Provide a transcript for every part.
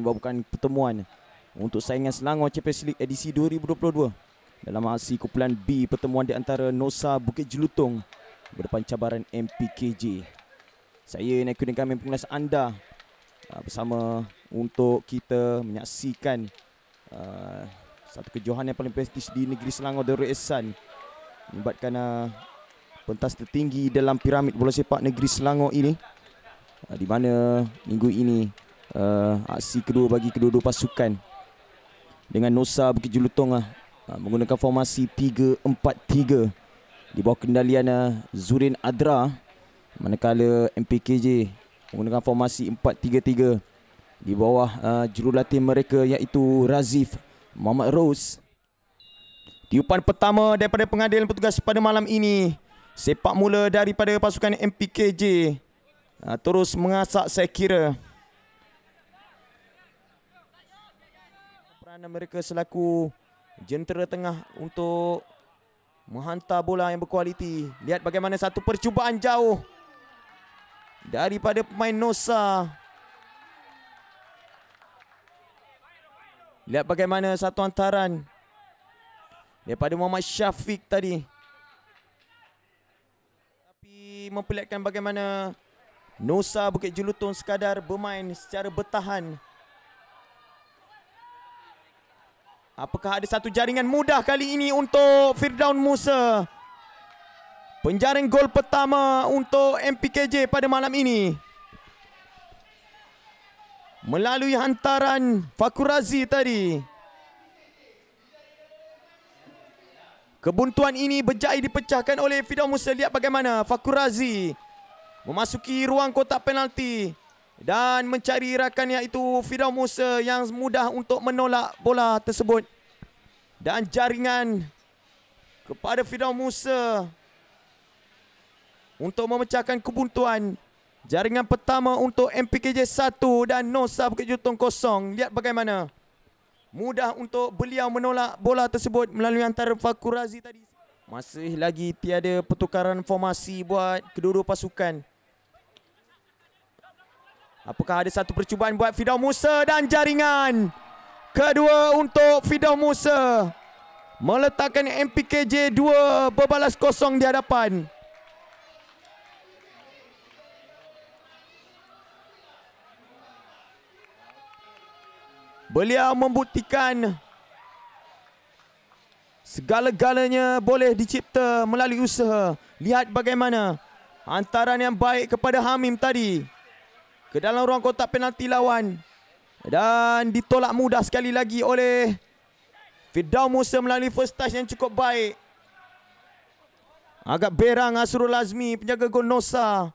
merupakan pertemuan untuk saingan Selangor Champions League edisi 2022 dalam aksi kumpulan B pertemuan di antara Nosa Bukit Jelutong berdepan cabaran MPKJ. Saya nak kami pengulas anda uh, bersama untuk kita menyaksikan uh, satu kejohanan yang paling prestis di negeri Selangor Darul Ehsan melibatkan uh, pentas tertinggi dalam piramid bola sepak negeri Selangor ini uh, di mana minggu ini uh, aksi kedua bagi kedua-dua pasukan dengan Nosa Bukit Julutong lah. uh, menggunakan formasi 3-4-3 di bawah kendalian uh, Zurin Adra manakala MPKJ menggunakan formasi 4-3-3 di bawah uh, jurulatih mereka iaitu Razif Muhammad Rose Tiupan pertama daripada pengadilan petugas pada malam ini Sepak mula daripada pasukan MPKJ uh, Terus mengasak saya kira kerana mereka selaku jentera tengah untuk menghantar bola yang berkualiti. Lihat bagaimana satu percubaan jauh daripada pemain Nosa. Lihat bagaimana satu hantaran daripada Muhammad Syafiq tadi. Tapi memperlihatkan bagaimana Nosa Bukit Jelutong sekadar bermain secara bertahan. Apakah ada satu jaringan mudah kali ini untuk Firdaun Musa? Penjaring gol pertama untuk MPKJ pada malam ini. Melalui hantaran Fakurazi tadi. Kebuntuan ini berjaya dipecahkan oleh Firdaun Musa. Lihat bagaimana Fakurazi memasuki ruang kotak penalti dan mencari rakan iaitu Firaun Musa yang mudah untuk menolak bola tersebut dan jaringan kepada Firaun Musa untuk memecahkan kebuntuan jaringan pertama untuk MPKJ 1 dan Nosa Bukit Jutong kosong lihat bagaimana mudah untuk beliau menolak bola tersebut melalui antara Fakur Razi tadi masih lagi tiada pertukaran formasi buat kedua-dua pasukan Apakah ada satu percubaan buat Fidau Musa dan jaringan. Kedua untuk Fidau Musa. Meletakkan MPKJ 2 berbalas kosong di hadapan. Beliau membuktikan segala-galanya boleh dicipta melalui usaha. Lihat bagaimana hantaran yang baik kepada Hamim tadi ke dalam ruang kotak penalti lawan dan ditolak mudah sekali lagi oleh Fidau Musa melalui first touch yang cukup baik agak berang Asrul Azmi penjaga gol Nosa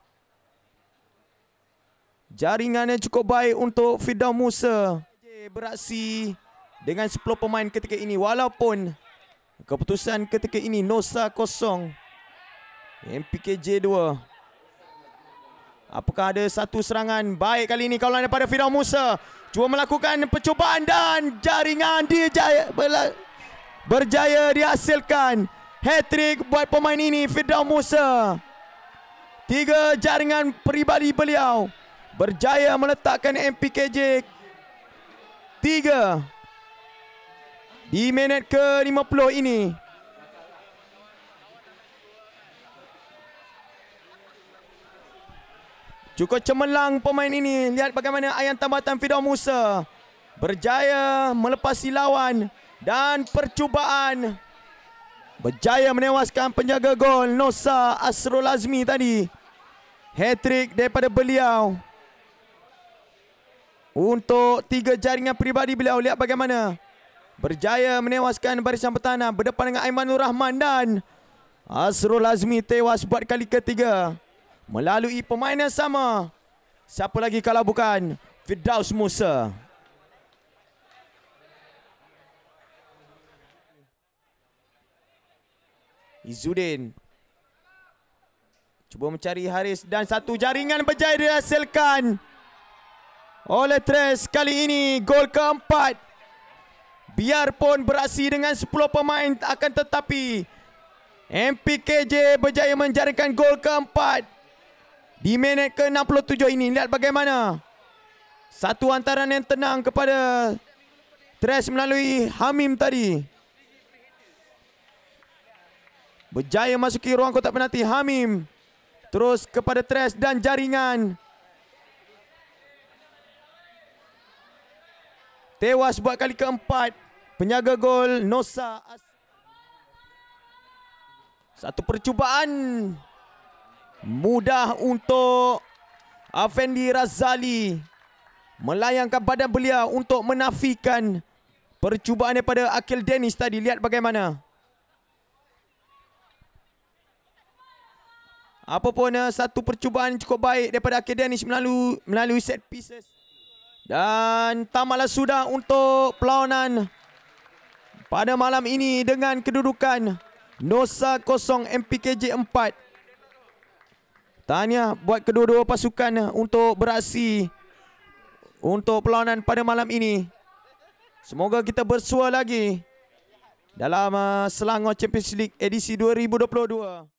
jaringannya cukup baik untuk Fidau Musa beraksi dengan 10 pemain ketika ini walaupun keputusan ketika ini Nosa kosong MPKJ 2 Apakah ada satu serangan baik kali ini kawalan daripada Firaun Musa. Cuba melakukan percubaan dan jaringan dia jaya, berla, berjaya dihasilkan. Hat-trick buat pemain ini Firaun Musa. Tiga jaringan peribadi beliau. Berjaya meletakkan MPKJ. Tiga. Di minit ke-50 ini. Cukup cemerlang pemain ini. Lihat bagaimana ayam tambatan Fidon Musa. Berjaya melepasi lawan dan percubaan. Berjaya menewaskan penjaga gol Nosa Asrul Azmi tadi. Hat-trick daripada beliau. Untuk tiga jaringan peribadi beliau. Lihat bagaimana. Berjaya menewaskan barisan pertahanan berdepan dengan Aiman Nur Rahman dan Asrul Azmi tewas buat kali ketiga melalui pemain yang sama siapa lagi kalau bukan Fidaus Musa Izudin, cuba mencari Haris dan satu jaringan berjaya dihasilkan oleh Tres kali ini gol keempat biarpun beraksi dengan 10 pemain akan tetapi MPKJ berjaya menjaringkan gol keempat di minit ke-67 ini lihat bagaimana satu hantaran yang tenang kepada Tres melalui Hamim tadi. Berjaya masuki ruang kotak penalti Hamim. Terus kepada Tres dan jaringan. Tewas buat kali keempat. Penjaga gol Nosa. Satu percubaan. Mudah untuk Afendi Razali melayangkan badan beliau untuk menafikan percubaan daripada Akil Dennis tadi. Lihat bagaimana. Apapun eh, satu percubaan cukup baik daripada Akil Dennis melalui, melalui set pieces. Dan tamatlah sudah untuk perlawanan pada malam ini dengan kedudukan Nosa 0 MPKJ 4. Tanya buat kedua-dua pasukan untuk beraksi untuk perlawanan pada malam ini. Semoga kita bersua lagi dalam uh, Selangor Champions League edisi 2022.